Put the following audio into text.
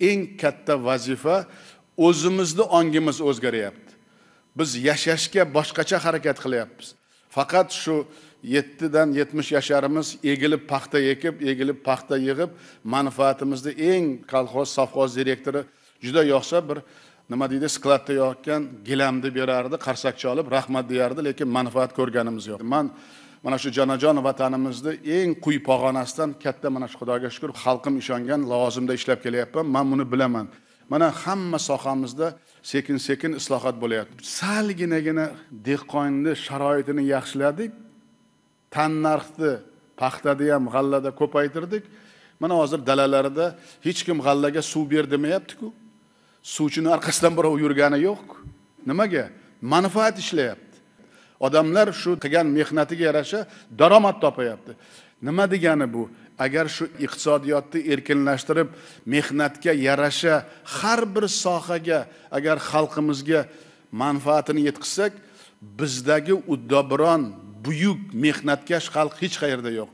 eng katta vazifa o'zimizni ongimiz o'zgaryapti biz yashashga boshqacha harakat qilyapmiz faqat shu yettidan yetmish yasharimiz egilib paxta ekib egilib paxta yig'ib manfaatimizni eng kolxoz sovxoz direktori juda yoqsa bir nima deydi skladda yotgan gilamni berardi qarsakcha olib rahmat deyardi lekin manfaat ko'rganimiz yo'q man mana shu jonajon vatanimizni eng quyi pog'onasidan katta mana shu xudoga shukur xalqim ishongan lavozimda ishlab kelyapman man buni bilaman mana hamma sohamizda sekin sekin islohot bo'lyapti salginagina dehqonni sharoitini yaxshiladik tannarxni paxtani ham g'allada ko'paytirdik mana hozir dalalarda hech kim g'allaga suv ber demayaptiku suvchini orqasidan birov yurgani yo'q nimaga manfaat ishlayapti odamlar shu qilgan mehnatiga yarasha daromad topyapti nima degani bu agar shu iqtisodiyotni erkinlashtirib mehnatga yarasha har bir sohaga agar xalqimizga manfaatini yetkazsak bizdagi uddaburon buyuk mehnatkash xalq hech qayerda yo'q